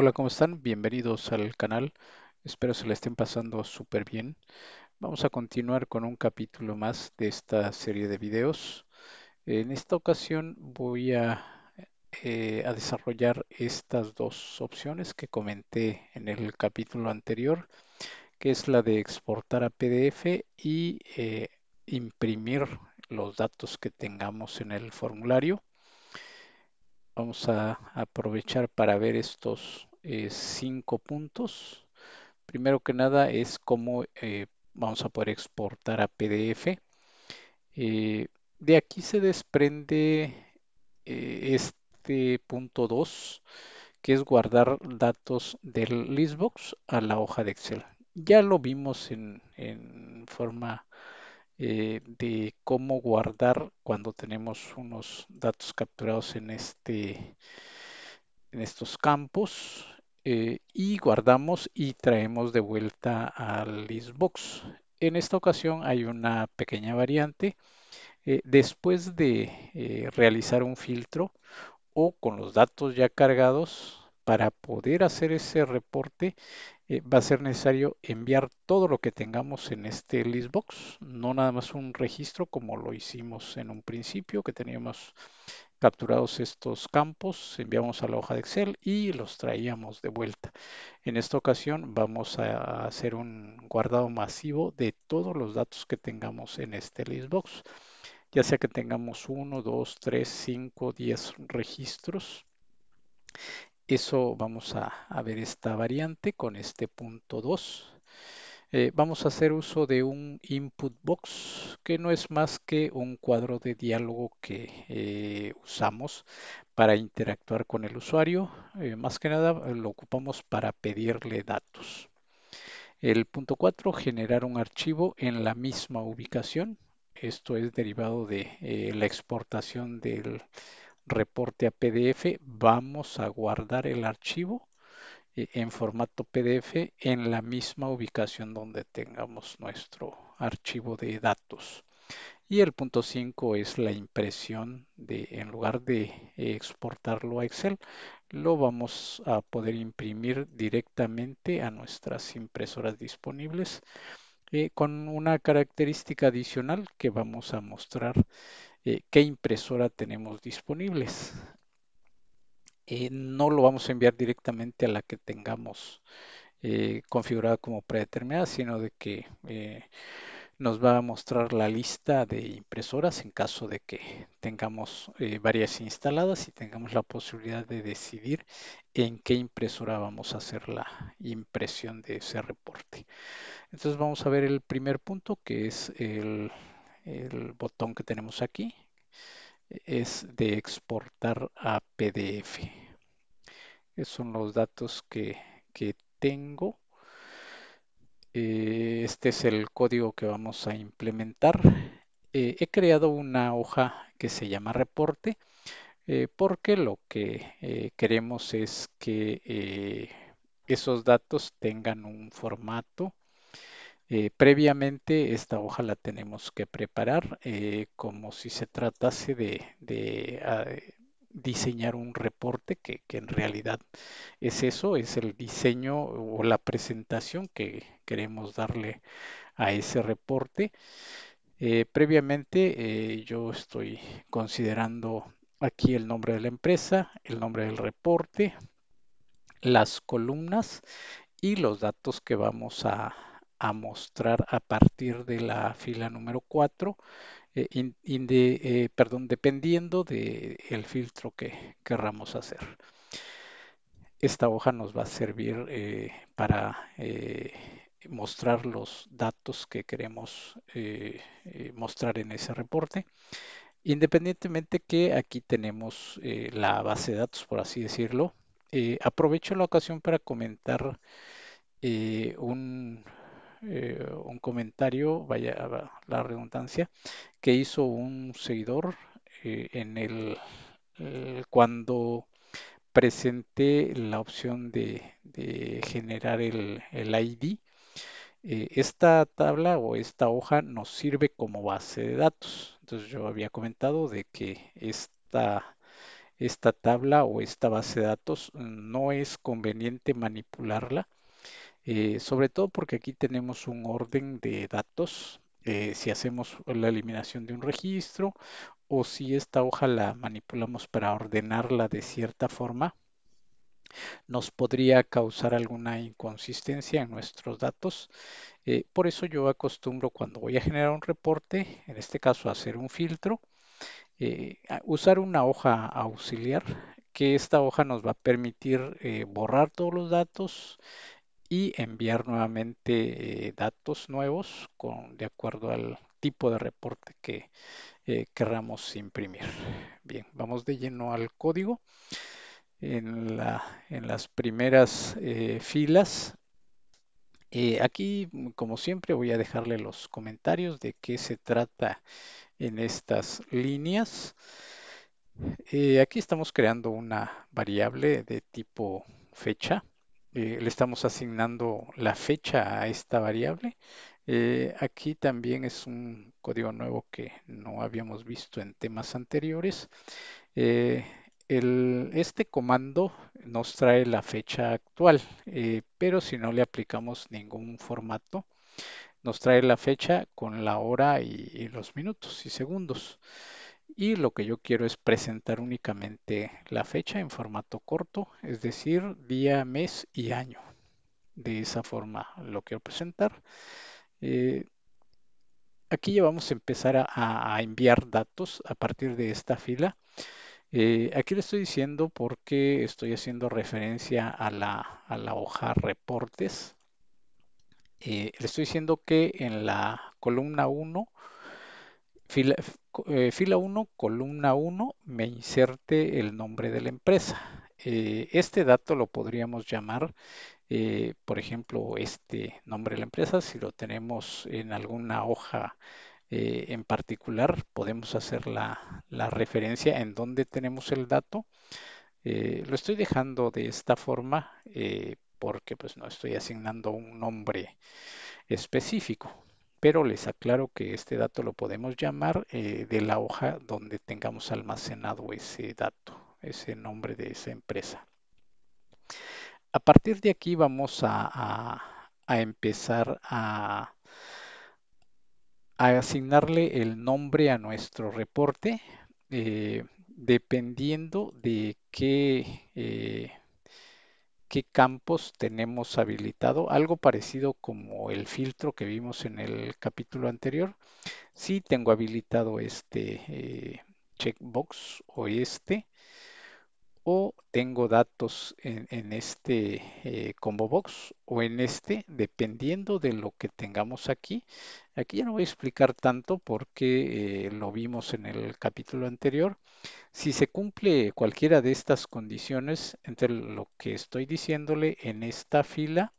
Hola, ¿cómo están? Bienvenidos al canal. Espero se la estén pasando súper bien. Vamos a continuar con un capítulo más de esta serie de videos. En esta ocasión voy a, eh, desarrollar estas dos opciones que comenté en el capítulo anterior, que es la de exportar a PDF y eh, imprimir los datos que tengamos en el formulario. Vamos a aprovechar para ver estos eh, cinco puntos. Primero que nada es cómo eh, vamos a poder exportar a PDF. Eh, de aquí se desprende este punto 2, que es guardar datos del listbox a la hoja de Excel. Ya lo vimos en, forma de cómo guardar cuando tenemos unos datos capturados en este en estos campos eh, y guardamos y traemos de vuelta al listbox. En esta ocasión hay una pequeña variante. Eh, después de eh, realizar un filtro o con los datos ya cargados, para poder hacer ese reporte va a ser necesario enviar todo lo que tengamos en este listbox, no nada más un registro como lo hicimos en un principio, que teníamos Capturados estos campos, enviamos a la hoja de Excel y los traíamos de vuelta. En esta ocasión vamos a hacer un guardado masivo de todos los datos que tengamos en este listbox. Ya sea que tengamos 1, 2, 3, 5, 10 registros. Eso vamos a, ver esta variante con este punto 2 eh, vamos a hacer uso de un input box que no es más que un cuadro de diálogo que eh, usamos para interactuar con el usuario. Eh, más que nada lo ocupamos para pedirle datos. El punto 4, generar un archivo en la misma ubicación. Esto es derivado de la exportación del reporte a PDF. Vamos a guardar el archivo eh, en formato PDF en la misma ubicación donde tengamos nuestro archivo de datos. Y el punto 5 es la impresión de, en lugar de eh, exportarlo a Excel, lo vamos a poder imprimir directamente a nuestras impresoras disponibles eh, con una característica adicional que vamos a mostrar qué impresora tenemos disponibles. Eh, no lo vamos a enviar directamente a la que tengamos eh, configurada como predeterminada, sino de que eh, nos va a mostrar la lista de impresoras en caso de que tengamos varias instaladas y tengamos la posibilidad de decidir en qué impresora vamos a hacer la impresión de ese reporte. Entonces vamos a ver el primer punto que es el botón que tenemos aquí es de exportar a PDF. Esos son los datos que, tengo. Eh, este es el código que vamos a implementar. Eh, he creado una hoja que se llama reporte eh, porque lo que queremos es que esos datos tengan un formato eh, previamente esta hoja la tenemos que preparar eh, como si se tratase de, ah, eh, diseñar un reporte, que, en realidad es eso, es el diseño o la presentación que queremos darle a ese reporte. previamente yo estoy considerando aquí el nombre de la empresa, el nombre del reporte, las columnas y los datos que vamos a, a mostrar a partir de la fila número 4, eh, eh, perdón, dependiendo del filtro que querramos hacer. Esta hoja nos va a servir eh, para mostrar los datos que queremos mostrar en ese reporte. Independientemente que aquí tenemos la base de datos, por así decirlo, aprovecho la ocasión para comentar un eh, un comentario, vaya la redundancia, que hizo un seguidor eh, en el, cuando presenté la opción de, generar el, ID. Eh, esta tabla o esta hoja nos sirve como base de datos. Entonces yo había comentado de que esta esta tabla o esta base de datos no es conveniente manipularla eh, sobre todo porque aquí tenemos un orden de datos, eh, si hacemos la eliminación de un registro o si esta hoja la manipulamos para ordenarla de cierta forma, nos podría causar alguna inconsistencia en nuestros datos. Eh, por eso yo acostumbro cuando voy a generar un reporte, en este caso hacer un filtro, usar una hoja auxiliar, que esta hoja nos va a permitir borrar todos los datos, y enviar nuevamente eh, datos nuevos con, de acuerdo al tipo de reporte que eh, queramos imprimir. Bien, vamos de lleno al código. En, las primeras eh, filas, aquí mm, como siempre voy a dejarle los comentarios de qué se trata en estas líneas. aquí estamos creando una variable de tipo fecha eh, le estamos asignando la fecha a esta variable. Eh, aquí también es un código nuevo que no habíamos visto en temas anteriores. Eh, este comando nos trae la fecha actual, pero si no le aplicamos ningún formato, nos trae la fecha con la hora y los minutos y segundos y lo que yo quiero es presentar únicamente la fecha en formato corto, es decir, día, mes y año. De esa forma lo quiero presentar. Eh, aquí ya vamos a empezar a, enviar datos a partir de esta fila. Eh, aquí le estoy diciendo porque estoy haciendo referencia a la, hoja reportes. Eh, le estoy diciendo que en la columna 1, fila, eh, fila 1, columna 1, me inserte el nombre de la empresa. Eh, este dato lo podríamos llamar, eh, por ejemplo, este nombre de la empresa, si lo tenemos en alguna hoja en particular, podemos hacer la, referencia en donde tenemos el dato. lo estoy dejando de esta forma porque pues no estoy asignando un nombre específico pero les aclaro que este dato lo podemos llamar eh, de la hoja donde tengamos almacenado ese dato, ese nombre de esa empresa. A partir de aquí vamos a, empezar a, asignarle el nombre a nuestro reporte eh, dependiendo de qué eh, qué campos tenemos habilitado, algo parecido como el filtro que vimos en el capítulo anterior. Si sí tengo habilitado este eh, checkbox o este, o tengo datos en, este eh, combo box o en este, dependiendo de lo que tengamos aquí. Aquí ya no voy a explicar tanto porque eh, lo vimos en el capítulo anterior. Si se cumple cualquiera de estas condiciones, entre lo que estoy diciéndole en esta fila,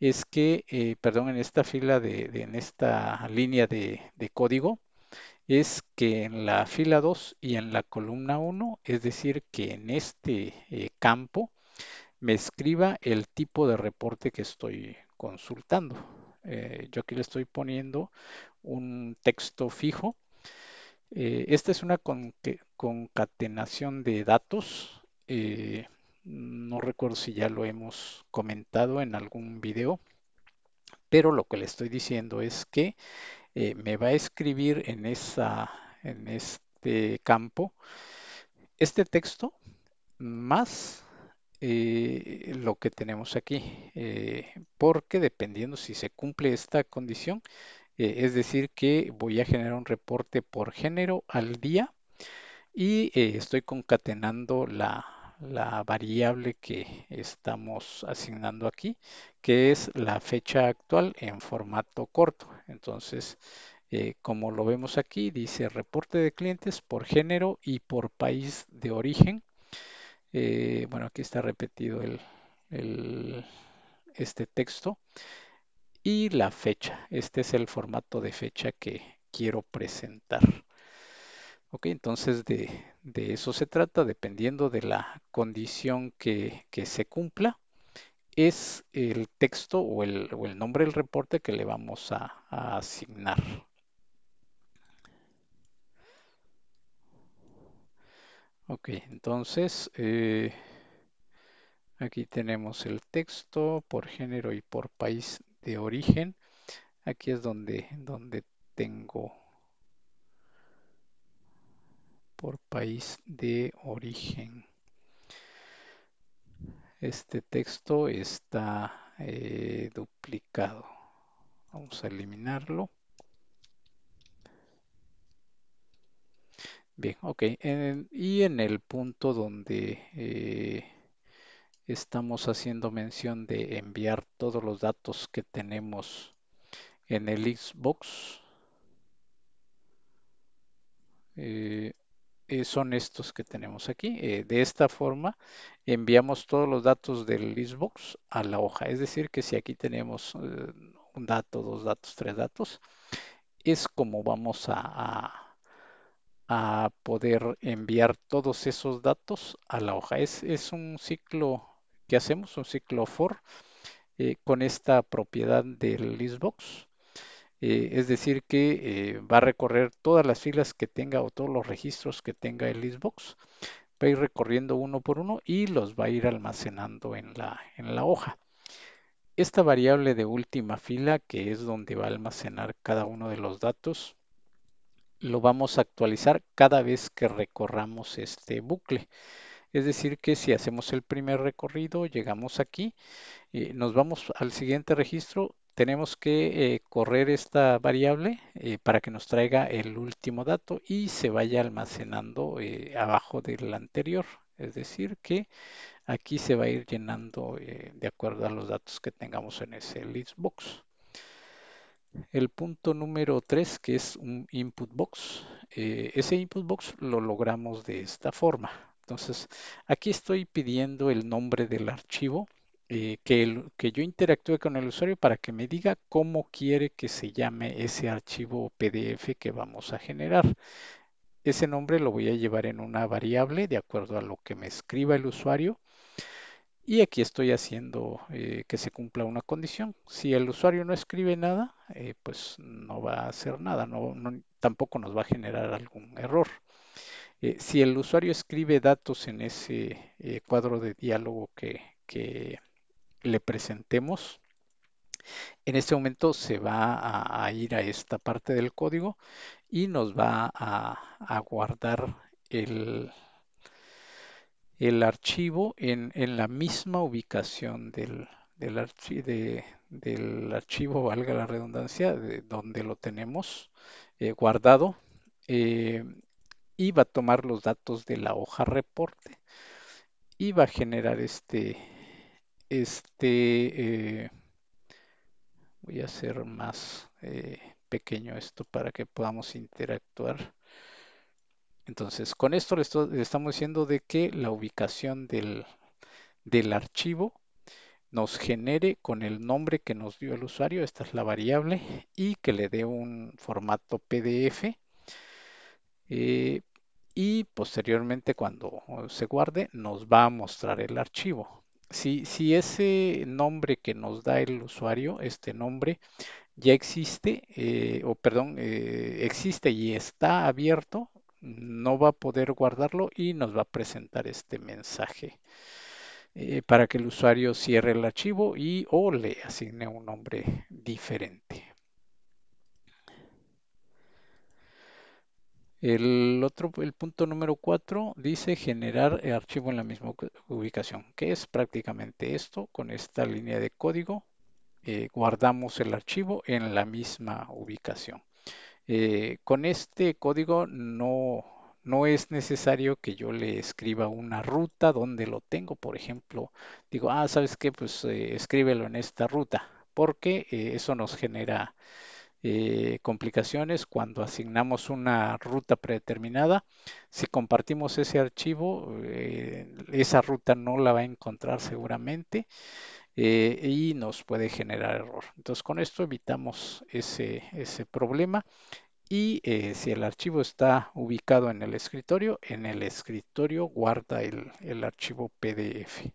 es que, eh, perdón, en esta fila de, en esta línea de código, es que en la fila 2 y en la columna 1, es decir, que en este eh, campo me escriba el tipo de reporte que estoy consultando. Eh, yo aquí le estoy poniendo un texto fijo. Eh, esta es una concatenación de datos. no recuerdo si ya lo hemos comentado en algún video, pero lo que le estoy diciendo es que eh, me va a escribir en, esa, en este campo este texto más eh, lo que tenemos aquí, eh, porque dependiendo si se cumple esta condición, es decir que voy a generar un reporte por género al día y estoy concatenando la, la variable que estamos asignando aquí, que es la fecha actual en formato corto. Entonces, eh, como lo vemos aquí, dice reporte de clientes por género y por país de origen. Eh, bueno, aquí está repetido este texto. Y la fecha. Este es el formato de fecha que quiero presentar. Ok, entonces de, eso se trata, dependiendo de la condición que, se cumpla, es el texto o el, nombre del reporte que le vamos a, asignar. Ok, entonces eh, aquí tenemos el texto por género y por país de origen. Aquí es donde, donde tengo por país de origen. Este texto está eh, duplicado. Vamos a eliminarlo. Bien, ok. y en el punto donde eh, estamos haciendo mención de enviar todos los datos que tenemos en el Xbox. Eh, eh, son estos que tenemos aquí. Eh, de esta forma enviamos todos los datos del listbox a la hoja. Es decir, que si aquí tenemos eh, un dato, dos datos, tres datos, es como vamos a, poder enviar todos esos datos a la hoja. Es, es un ciclo que hacemos, un ciclo for, con esta propiedad del listbox eh, es decir que eh, va a recorrer todas las filas que tenga o todos los registros que tenga el listbox va a ir recorriendo uno por uno y los va a ir almacenando en la, en la hoja esta variable de última fila que es donde va a almacenar cada uno de los datos lo vamos a actualizar cada vez que recorramos este bucle es decir, que si hacemos el primer recorrido, llegamos aquí, y eh, nos vamos al siguiente registro tenemos que eh, correr esta variable eh, para que nos traiga el último dato y se vaya almacenando eh, abajo del anterior. Es decir, que aquí se va a ir llenando de acuerdo a los datos que tengamos en ese list box. El punto número 3, que es un input box, ese input box lo logramos de esta forma. Entonces, aquí estoy pidiendo el nombre del archivo eh, que, yo interactúe con el usuario para que me diga cómo quiere que se llame ese archivo PDF que vamos a generar. Ese nombre lo voy a llevar en una variable de acuerdo a lo que me escriba el usuario. Y aquí estoy haciendo eh, que se cumpla una condición. Si el usuario no escribe nada, eh, pues no va a hacer nada, no, tampoco nos va a generar algún error. si el usuario escribe datos en ese cuadro de diálogo que, le presentemos. En este momento se va a, ir a esta parte del código y nos va a, guardar el, el archivo en, la misma ubicación del, del, archivo, valga la redundancia, de donde lo tenemos eh, guardado. Eh, y va a tomar los datos de la hoja reporte y va a generar este este, eh, voy a hacer más eh, pequeño esto para que podamos interactuar. Entonces, con esto le, estamos diciendo de que la ubicación del, del archivo nos genere con el nombre que nos dio el usuario, esta es la variable, y que le dé un formato PDF. Eh, y posteriormente cuando se guarde nos va a mostrar el archivo. Si, ese nombre que nos da el usuario, este nombre, ya existe, eh, o perdón, eh, existe y está abierto, no va a poder guardarlo y nos va a presentar este mensaje eh, para que el usuario cierre el archivo y o le asigne un nombre diferente. El otro, el punto número 4 dice generar el archivo en la misma ubicación, que es prácticamente esto con esta línea de código. Eh, guardamos el archivo en la misma ubicación. Eh, con este código no, no es necesario que yo le escriba una ruta donde lo tengo. Por ejemplo, digo, ah, ¿sabes qué? Pues eh, escríbelo en esta ruta, porque eso nos genera eh, complicaciones cuando asignamos una ruta predeterminada. Si compartimos ese archivo, eh, esa ruta no la va a encontrar seguramente eh, y nos puede generar error. Entonces con esto evitamos ese, ese problema y si el archivo está ubicado en el escritorio, en el escritorio guarda el, el archivo PDF.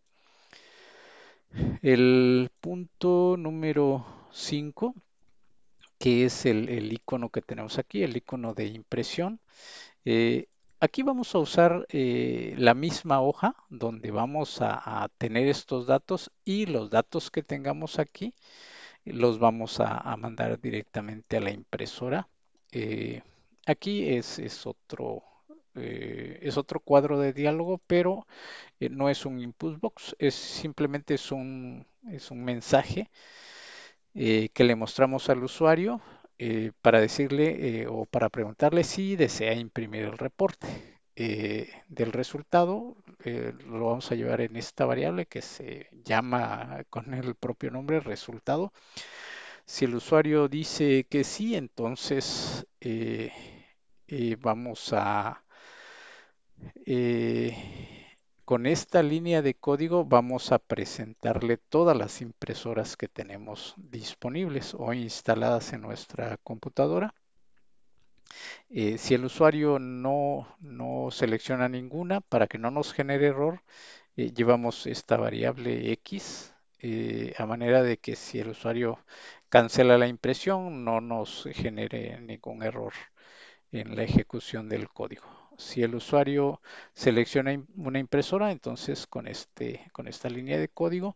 El punto número 5 que es el, icono que tenemos aquí, el icono de impresión. Eh, aquí vamos a usar eh, la misma hoja donde vamos a, tener estos datos y los datos que tengamos aquí eh, los vamos a, mandar directamente a la impresora. aquí es, otro... es otro cuadro de diálogo, pero no es un input box, es simplemente es es un mensaje eh, que le mostramos al usuario eh, para decirle eh, o para preguntarle si desea imprimir el reporte. del resultado lo vamos a llevar en esta variable que se llama con el propio nombre resultado. Si el usuario dice que sí, entonces vamos a con esta línea de código vamos a presentarle todas las impresoras que tenemos disponibles o instaladas en nuestra computadora. Eh, si el usuario no, no, selecciona ninguna, para que no nos genere error, eh, llevamos esta variable X eh, a manera de que si el usuario cancela la impresión, no nos genere ningún error en la ejecución del código. Si el usuario selecciona una impresora, entonces este, con, esta línea de código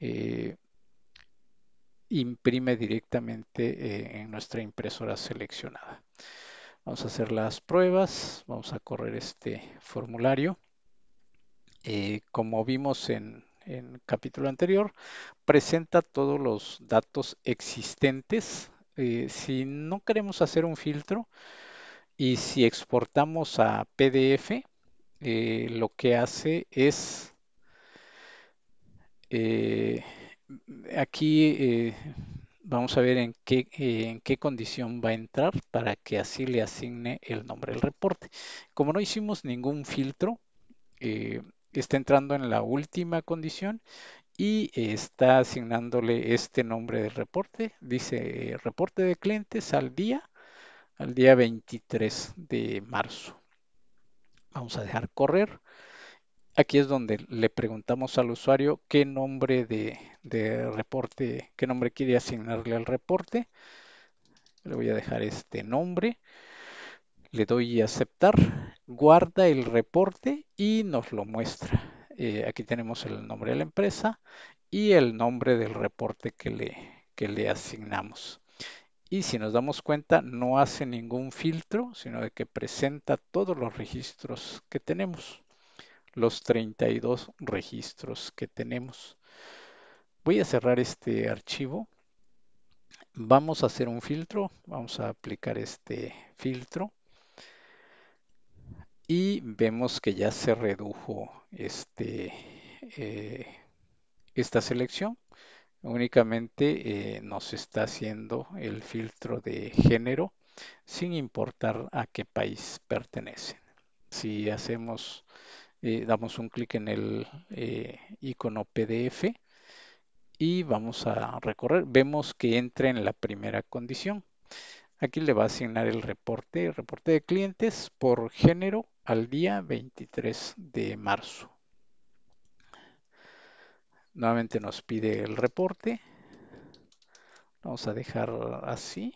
eh, imprime directamente eh, en nuestra impresora seleccionada. Vamos a hacer las pruebas, vamos a correr este formulario. Eh, como vimos en, el capítulo anterior, presenta todos los datos existentes. si no queremos hacer un filtro, y si exportamos a PDF, eh, lo que hace es, eh, aquí eh, vamos a ver en qué, en qué condición va a entrar para que así le asigne el nombre del reporte. Como no hicimos ningún filtro, está entrando en la última condición y está asignándole este nombre de reporte. Dice reporte de clientes al día al día 23 de marzo. Vamos a dejar correr. Aquí es donde le preguntamos al usuario qué nombre de, reporte, qué nombre quiere asignarle al reporte. Le voy a dejar este nombre. Le doy a aceptar. Guarda el reporte y nos lo muestra. Eh, aquí tenemos el nombre de la empresa y el nombre del reporte que le, que le asignamos y si nos damos cuenta no hace ningún filtro, sino de que presenta todos los registros que tenemos, los 32 registros que tenemos. Voy a cerrar este archivo. Vamos a hacer un filtro, vamos a aplicar este filtro y vemos que ya se redujo este, eh, esta selección únicamente eh, nos está haciendo el filtro de género sin importar a qué país pertenecen. Si hacemos, eh, damos un clic en el eh, icono PDF y vamos a recorrer, vemos que entra en la primera condición. Aquí le va a asignar el reporte, el reporte de clientes por género al día 23 de marzo. Nuevamente nos pide el reporte. Vamos a dejar así.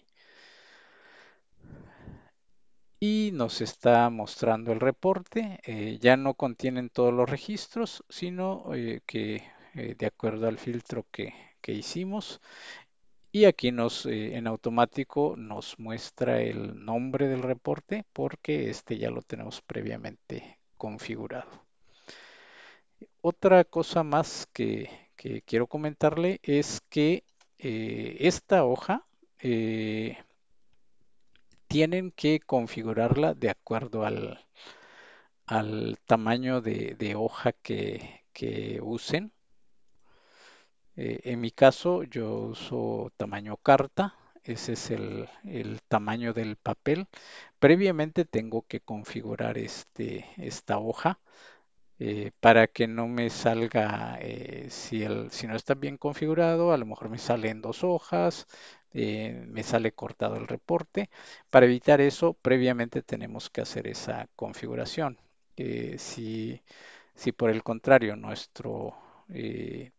Y nos está mostrando el reporte. Eh, ya no contienen todos los registros, sino eh, que eh, de acuerdo al filtro que, que hicimos. Y aquí nos, en automático nos muestra el nombre del reporte porque este ya lo tenemos previamente configurado. Otra cosa más que, quiero comentarle es que eh, esta hoja eh, tienen que configurarla de acuerdo al, tamaño de, hoja que, usen. Eh, en mi caso yo uso tamaño carta, ese es el, tamaño del papel. Previamente tengo que configurar este, esta hoja eh, para que no me salga, eh, si, el, si no está bien configurado, a lo mejor me sale en dos hojas, eh, me sale cortado el reporte. Para evitar eso, previamente tenemos que hacer esa configuración. si, si por el contrario nuestro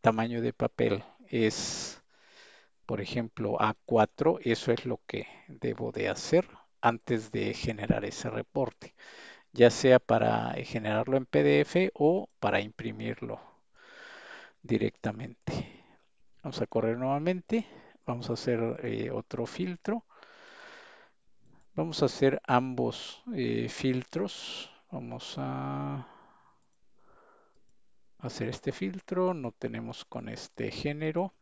tamaño de papel es, por ejemplo, A4, eso es lo que debo de hacer antes de generar ese reporte ya sea para generarlo en PDF o para imprimirlo directamente. Vamos a correr nuevamente, vamos a hacer eh, otro filtro. Vamos a hacer ambos eh, filtros. Vamos a hacer este filtro, no tenemos con este género.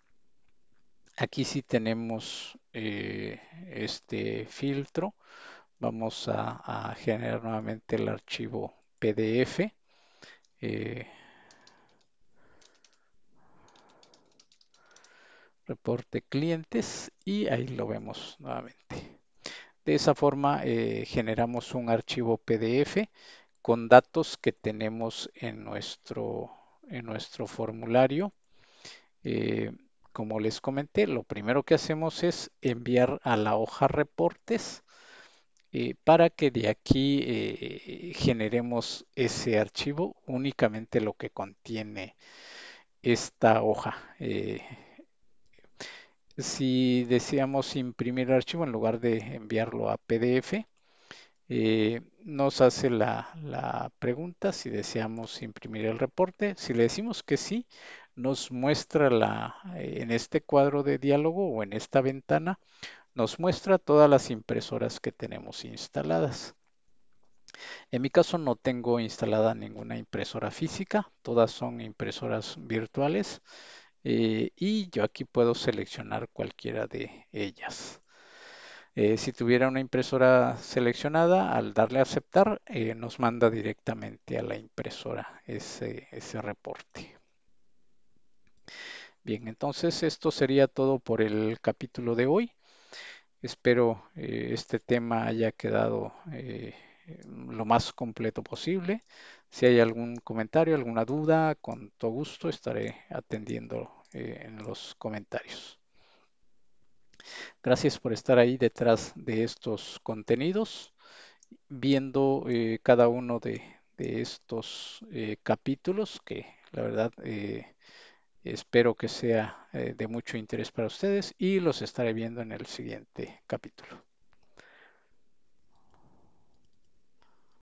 Aquí sí tenemos eh, este filtro vamos a, generar nuevamente el archivo PDF. Eh, reporte clientes y ahí lo vemos nuevamente. De esa forma eh, generamos un archivo PDF con datos que tenemos en nuestro, formulario. Eh, como les comenté, lo primero que hacemos es enviar a la hoja reportes eh, para que de aquí eh, generemos ese archivo únicamente lo que contiene esta hoja. Eh, si deseamos imprimir el archivo en lugar de enviarlo a PDF, nos hace la, la, pregunta si deseamos imprimir el reporte. Si le decimos que sí, nos muestra la, en este cuadro de diálogo o en esta ventana, nos muestra todas las impresoras que tenemos instaladas. En mi caso no tengo instalada ninguna impresora física, todas son impresoras virtuales eh, y yo aquí puedo seleccionar cualquiera de ellas. Eh, si tuviera una impresora seleccionada, al darle a aceptar, eh, nos manda directamente a la impresora ese, ese reporte. Bien, entonces esto sería todo por el capítulo de hoy. Espero eh, este tema haya quedado eh, lo más completo posible. Si hay algún comentario, alguna duda, con todo gusto estaré atendiendo eh, en los comentarios. Gracias por estar ahí detrás de estos contenidos, viendo cada uno de estos capítulos que la verdad Espero que sea eh, de mucho interés para ustedes y los estaré viendo en el siguiente capítulo.